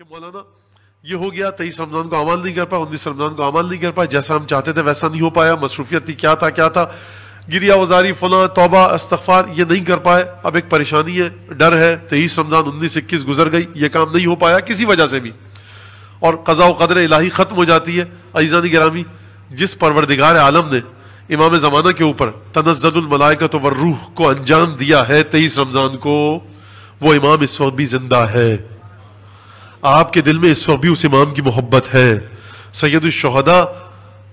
कि मौलाना ये हो गया तेईस रमजान को अमल नहीं कर पाया उन्नीस रमजान को अमल नहीं कर पाया जैसा हम चाहते थे वैसा नहीं हो पाया मसरूफियत थी क्या था क्या था गिरिया वजारी फला तोबा अस्तफार ये नहीं कर पाए अब एक परेशानी है डर है तेईस रमजान उन्नीस इक्कीस गुजर गई ये काम नहीं हो पाया किसी वजह से भी और कज़ा कदर इलाही ख़त्म हो जाती है ने गिरामी जिस परवरदिगार आलम ने इमाम ज़माना के ऊपर तनजदलमलायकत वर्रूह को अंजाम दिया है तेईस रमज़ान को वो इमाम इस वक्त भी जिंदा है आपके दिल में इस वक्त भी उस इमाम की मोहब्बत है सैयद शहदा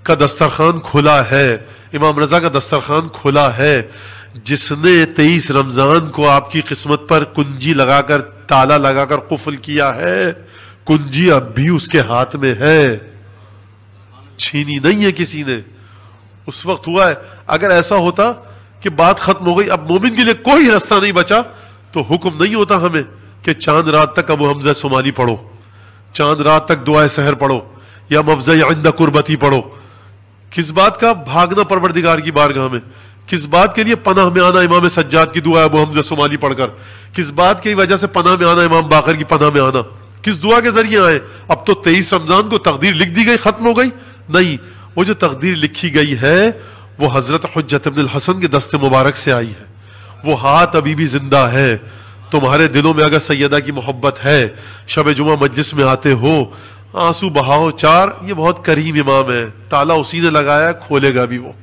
का दस्तरखान खुला है इमाम रजा का दस्तरखान खुला है जिसने तेईस रमज़ान को आपकी किस्मत पर कुंजी लगाकर ताला लगाकर कुफल किया है कुंजी अब भी उसके हाथ में है छीनी नहीं है किसी ने उस वक्त हुआ है अगर ऐसा होता कि बात खत्म हो गई अब मोमिन के लिए कोई रास्ता नहीं बचा तो हुक्म नहीं होता हमें कि चांद रात तक अबू हमजा सोमानी पढ़ो चांद रात तक दुआ सहर पढ़ो या मफजा आइंदा कुर्बती पढ़ो किस बात का भागना परवरदिगार की बारगाह में किस बात के लिए पनाह में आना इमाम सज्जाद की दुआ अबू हमजा सोमानी पढ़कर किस बात की वजह से पनाह में आना इमाम बाकर की पनाह में आना किस दुआ के जरिए आए अब तो तेईस रमजान को तकदीर लिख दी गई खत्म हो गई नहीं वो जो तकदीर लिखी गई है वो हजरत हजत हसन के दस्ते मुबारक से आई है वो हाथ अभी भी जिंदा है तुम्हारे दिलों में अगर सैयदा की मोहब्बत है शब जुमा मजलिस में आते हो आंसू बहाओ चार ये बहुत करीम इमाम है ताला उसी ने लगाया खोलेगा भी वो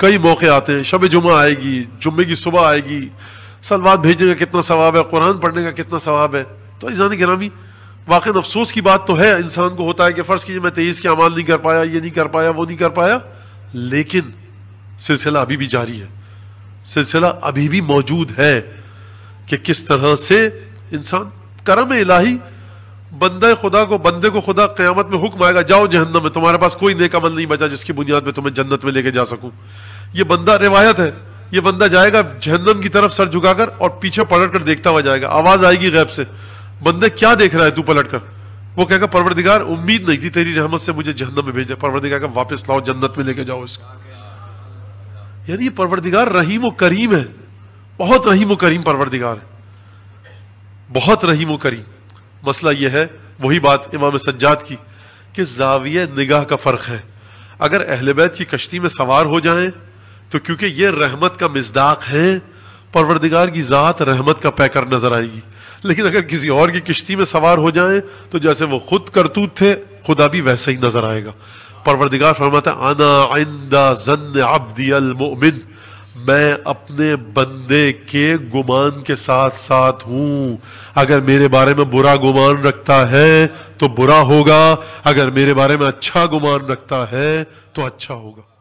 कई मौके आते हैं शब जुमा आएगी जुम्मे की सुबह आएगी सलवाद भेजने का कितना सवाब है कुरान पढ़ने का कितना सवाब है तो ईजान गिरामी वाकई अफसोस की बात तो है इंसान को होता है कि फ़र्ज़ कीजिए मैं तेईस के अमाल नहीं कर पाया ये नहीं कर पाया वो नहीं कर पाया लेकिन सिलसिला अभी भी जारी है सिलसिला अभी भी मौजूद है कि किस तरह से इंसान करम इलाही बंदे खुदा को बंदे को खुदा क़्यामत में हुक्म आएगा जाओ जहन्नम में तुम्हारे पास कोई नेक अमल नहीं बचा जिसकी बुनियाद में तुम्हें जन्नत में लेके जा सकूं ये बंदा रिवायत है ये बंदा जाएगा जहन्नम की तरफ सर झुकाकर और पीछे पलट कर देखता हुआ जाएगा आवाज़ आएगी गैब से बंदे क्या देख रहा है तू पलट कर वो कहेगा परवरदिगार उम्मीद नहीं थी तेरी रहमत से मुझे जहन्नम में भेजा परवरदिगार का वापस लाओ जन्नत में लेके जाओ इसको यानी ये परवरदिगार रहीम करीम है बहुत रहीम करीम परवरदिगार है बहुत रहीम करीम मसला यह है वही बात इमाम सज्जाद की कि जाविय निगाह का फ़र्क है अगर अहल बैत की कश्ती में सवार हो जाए तो क्योंकि ये रहमत का मजदाक है परवरदिगार की ज़ात रहमत का पैकर नज़र आएगी लेकिन अगर किसी और की किश्ती में सवार हो जाए तो जैसे वो खुद करतूत थे खुदा भी वैसे ही नजर आएगा परवरदिगार फरमाता आना आइंदा जन मोमिन मैं अपने बंदे के गुमान के साथ साथ हूं अगर मेरे बारे में बुरा गुमान रखता है तो बुरा होगा अगर मेरे बारे में अच्छा गुमान रखता है तो अच्छा होगा